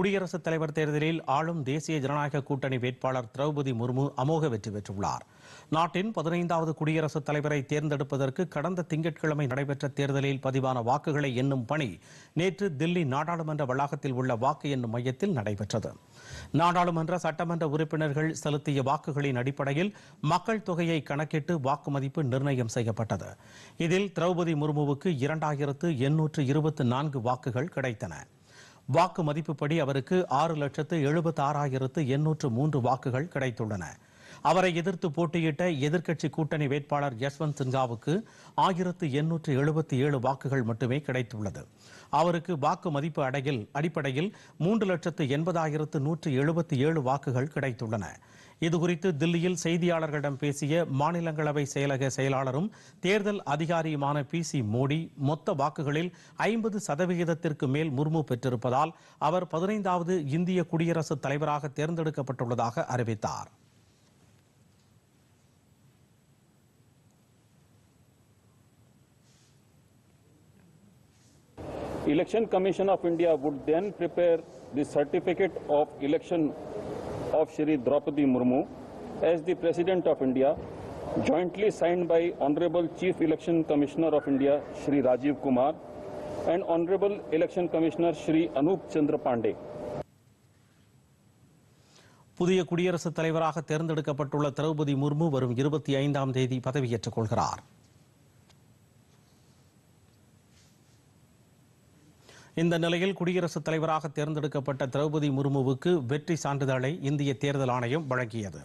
குடியரசுத் தலைவர் தேர்தலில் ஆளும் தேசிய ஜனநாயக கூட்டணி வேட்பாளர் திரௌபதி முர்மு அமோக வெற்றி பெற்றுள்ளார் நாட்டின் பதினைந்தாவது குடியரசுத் தலைவரை தேர்ந்தெடுப்பதற்கு கடந்த திங்கட்கிழமை நடைபெற்ற தேர்தலில் பதிவான வாக்குகளை எண்ணும் பணி நேற்று தில்லி நாடாளுமன்ற வளாகத்தில் உள்ள வாக்கு எண்ணும் மையத்தில் நடைபெற்றது நாடாளுமன்ற சட்டமன்ற உறுப்பினர்கள் செலுத்திய வாக்குகளின் அடிப்படையில் மக்கள் தொகையை கணக்கிட்டு வாக்கு மதிப்பு நிர்ணயம் செய்யப்பட்டது இதில் திரௌபதி முர்முவுக்கு இரண்டாயிரத்து எண்ணூற்று இருபத்தி நான்கு வாக்குகள் கிடைத்தன வாக்கு மதிப்புப்படி அவருக்கு ஆறு லட்சத்து எழுபத்தாறாயிரத்து எண்ணூற்று மூன்று வாக்குகள் கிடைத்துள்ளன அவரை எதிர்த்து போட்டியிட்ட எதிர்க்கட்சி கூட்டணி வேட்பாளர் யஷ்வந்த் சின்ஹாவுக்கு ஆயிரத்து எண்ணூற்று எழுபத்தி ஏழு வாக்குகள் மட்டுமே கிடைத்துள்ளது அவருக்கு வாக்கு மதிப்பு அடையில் அடிப்படையில் மூன்று லட்சத்து எண்பதாயிரத்து நூற்று எழுபத்தி ஏழு வாக்குகள் கிடைத்துள்ளன இதுகுறித்து தில்லியில் செய்தியாளர்களிடம் பேசிய மாநிலங்களவை செயலக செயலாளரும் தேர்தல் அதிகாரியுமான பி சி மோடி மொத்த வாக்குகளில் ஐம்பது சதவிகிதத்திற்கு மேல் முர்மு பெற்றிருப்பதால் அவர் பதினைந்தாவது இந்திய குடியரசுத் தலைவராக தேர்ந்தெடுக்கப்பட்டுள்ளதாக அறிவித்தார் Election Commission of India would then prepare the certificate of election of Shri Draupadi Murmu as the President of India, jointly signed by Honorable Chief Election Commissioner of India, Shri Rajiv Kumar, and Honorable Election Commissioner Shri Anup Chandra Pandey. புதிய குடியரசுத் தலைவராக தேர்ந்தெடுக்கப்பட்டுள்ள திரௌபதி முர்மு வரும் இருபத்தி ஐந்தாம் தேதி பதவியேற்றுக் கொள்கிறார் இந்த நிலையில் குடியரசுத் தலைவராக தேர்ந்தெடுக்கப்பட்ட திரௌபதி முர்முவுக்கு வெற்றி சான்றிதழை இந்திய தேர்தல் ஆணையம் வழங்கியது